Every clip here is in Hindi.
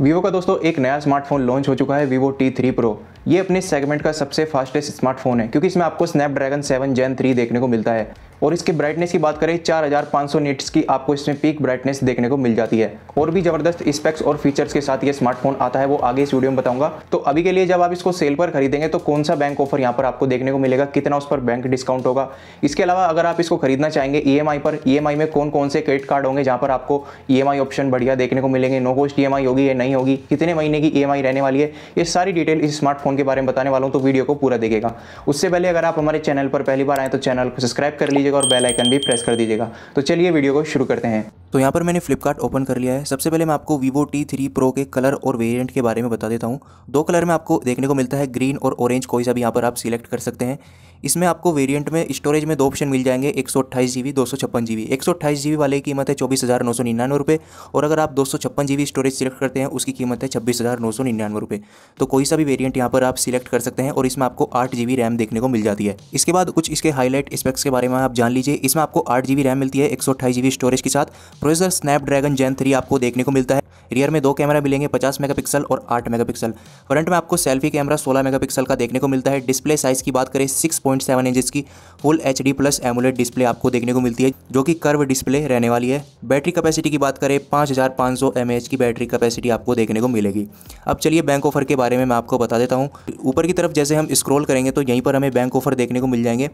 वीवो का दोस्तों एक नया स्मार्टफोन लॉन्च हो चुका है वीवो टी थ्री प्रो ये अपने सेगमेंट का सबसे फास्टेस्ट स्मार्टफोन है क्योंकि इसमें आपको स्नैपड्रैगन 7 जेन 3 देखने को मिलता है और इसके ब्राइटनेस की बात करें 4500 नीट्स की आपको इसमें पीक ब्राइटनेस देखने को मिल जाती है और भी ज़बरदस्त स्पेक्स और फीचर्स के साथ ये स्मार्टफोन आता है वो आगे इस वीडियो में बताऊंगा तो अभी के लिए जब आप इसको सेल पर खरीदेंगे तो कौन सा बैंक ऑफर यहाँ पर आपको देखने को मिलेगा कितना उस पर बैंक डिस्काउंट होगा इसके अलावा अगर आप इसको खरीदना चाहेंगे ई e पर ई e में कौन कौन से क्रेडिट कार्ड होंगे जहाँ पर आपको ई e ऑप्शन बढ़िया देखने को मिलेंगे नो कोस्ट ई होगी या नहीं होगी कितने महीने की ई रहने वाली है ये सारी डिटेल इस स्मार्टफोन के बारे में बताने वाला हूँ तो वीडियो को पूरा देखेगा उससे पहले अगर आप हमारे चैनल पर पहली बार आए तो चैनल को सब्सक्राइब कर लीजिए दीजिएगा और बेल आइकन भी प्रेस कर दीजिएगा तो चलिए वीडियो को शुरू करते हैं तो यहाँ पर मैंने फ्लिपकार्ट ओपन कर लिया है सबसे पहले मैं आपको वीवो टी थ्री प्रो के कलर और वेरिएंट के बारे में बता देता हूँ दो कलर में आपको देखने को मिलता है ग्रीन और ऑरेंज कोई सा भी यहाँ पर आप सिलेक्ट कर सकते हैं इसमें आपको वेरिएंट में स्टोरेज में दो ऑप्शन मिल जाएंगे एक सौ अट्ठाईस जी बी दो सौ छप्पन जी बी एक सौ अट्ठाईस जी बी वाले की कीमत है चौबीस हज़ार नौ सौ निन्यानवे रुपये और अगर आप दो सौ छप्पन जी बी स्टोरेज सिलेक्ट करते हैं उसकी कीमत है छब्बीस हज़ार नौ सौ निन्यानवे रुपये तो कोई सा भी वेरियंट यहाँ पर आप सिलेक्ट कर सकते हैं और इसमें आपको आठ जी बी रैम देखने को मिल जाती है इसके बाद कुछ इसके हाईलाइट स्पेक्स के बारे में आप जान लीजिए इसमें आपको आठ जी बी रैम मिलती है एक सौ अट्ठाईस जी बी स्टोरेज के साथ प्रोसेसर स्नैपड्रैगन जैन थ्री आपको देखने को मिलता है रियर में दो कैमरा मिलेंगे पचास मेगापिक्सल और आठ मेगापिक्सल फ्रंट में आपको सेल्फी कैमरा सोलह मेगापिक्सल का देखने को मिलता है डिस्प्ले साइज की बात करें सिक्स पॉइंट सेवन इंच की full H D plus AMOLED display आपको देखने को मिलती है जो कि कर्व डिस्प्ले रहने वाली है बैटरी कपैसिटी की बात करें पाँच हज़ार पाँच सौ एम एच की बैटरी कपैसिटी आपको देखने को मिलेगी अब चलिए बैंक ऑफर के बारे में मैं आपको बता देता हूँ ऊपर की तरफ जैसे हम स्क्रोल करेंगे तो यहीं पर हमें बैंक ऑफर देखने को मिल जाएंगे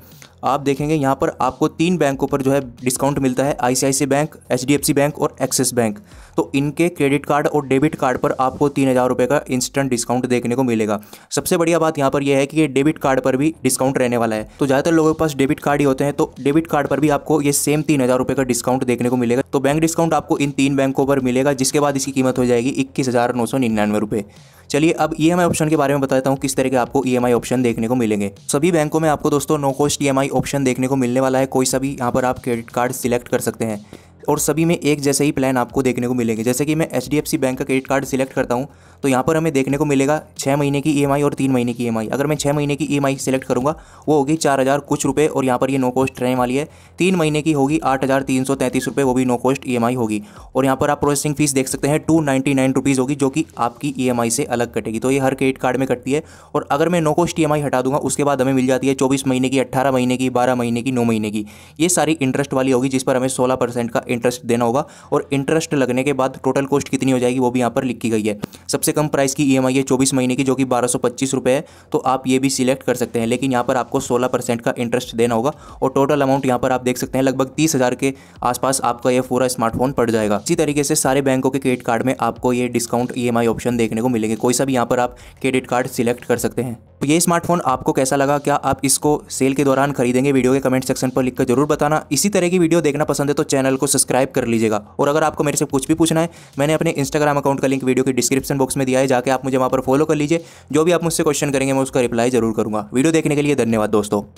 आप देखेंगे यहाँ पर आपको तीन बैंकों पर जो है डिस्काउंट मिलता है आई बैंक एच बैंक और एक्सिस बैंक तो इनके क्रेडिट क्रेडिट कार्ड और डेबिट कार्ड पर आपको तीन हज़ार रुपये का इंस्टेंट डिस्काउंट देखने को मिलेगा सबसे बढ़िया बात यहाँ पर यह है कि ये डेबिट कार्ड पर भी डिस्काउंट रहने वाला है तो ज़्यादातर लोगों के पास डेबिट कार्ड ही होते हैं तो डेबिट कार्ड पर भी आपको ये सेम तीन हज़ार रुपये का डिस्काउंट देखने को मिलेगा तो बैंक डिस्काउंट आपको इन तीन बैंकों पर मिलेगा जिसके बाद इसकी कीमत हो जाएगी इक्कीस हज़ार नौ सौ निन्यानवे रुपये चलिए अब ई ऑप्शन के बारे में बताता हूँ किस तरह के आपको ई ऑप्शन देखने को मिलेंगे सभी बैंकों में आपको दोस्तों नो कॉस्ट ई ऑप्शन देखने को मिलने वाला है कोई सा भी यहाँ पर आप क्रेडिट कार्ड सिलेक्ट कर सकते हैं और सभी में एक जैसे ही प्लान आपको देखने को मिलेंगे जैसे कि मैं एच बैंक का क्रेडिट कार्ड सिलेक्ट करता हूँ तो यहाँ पर हमें देखने को मिलेगा छः महीने की ई e और तीन महीने की ई e अगर मैं छः महीने की ई e सिलेक्ट करूँगा वो होगी चार हज़ार कुछ रुपये और यहाँ पर ये नो कॉस्ट रहने वाली है तीन महीने की होगी आठ हज़ार तीन सौ तैंतीस रुपये वो भी नो कॉस्ट ई होगी और यहाँ पर आप प्रोसेसिंग फीस देख सकते हैं टू नाइन्टी नाइन रुपीज़ होगी जो कि आपकी ई से अलग कटेगी तो ये हर क्रेडिट कार्ड में कटती है और अगर मैं नो कॉस्ट ई हटा दूंगा उसके बाद हमें मिल जाती है चौबीस महीने की अट्ठारह महीने की बारह महीने की नौ महीने की ये सारी इंटरेस्ट वाली होगी जिस पर हमें सोलह परसेंट का इंटरेस्ट देना होगा और इंटरेस्ट लगने के बाद टोटल कॉस्ट कितनी हो जाएगी वो भी यहाँ पर लिखी गई है सबसे कम प्राइस की ई है चौबीस महीने की जो कि बारह रुपये है तो आप ये भी सिलेक्ट कर सकते हैं लेकिन यहाँ पर आपको सोलह का इंटरेस्ट देना होगा और टोटल अमाउंट यहाँ पर आप देख सकते हैं लगभग तीस के आसपास आपका यह पूरा स्मार्टफोन पड़ जाएगा इसी तरीके से सारे बैंकों के क्रेडिट कार्ड में आपको ये डिस्काउंट ई ऑप्शन देखने को मिलेंगे कोई सा भी यहाँ पर आप क्रेडिट कार्ड सिलेक्ट कर सकते हैं तो ये स्मार्टफोन आपको कैसा लगा क्या आप इसको सेल के दौरान खरीदेंगे वीडियो के कमेंट सेक्शन पर लिखकर जरूर बताना इसी तरह की वीडियो देखना पसंद है तो चैनल को सब्सक्राइब कर लीजिएगा और अगर आपको मेरे से कुछ भी पूछना है मैंने अपने इंस्टाग्राम अकाउंट का लिंक वीडियो के डिस्क्रिप्शन बॉक्स में दिया है जाकर आप मुझे वहाँ पर फॉलो कर लीजिए जो भी आप मुझसे क्वेश्चन करेंगे मैं उसका रिप्लाई जरूर करूँगा वीडियो देखने के लिए धन्यवाद दोस्तों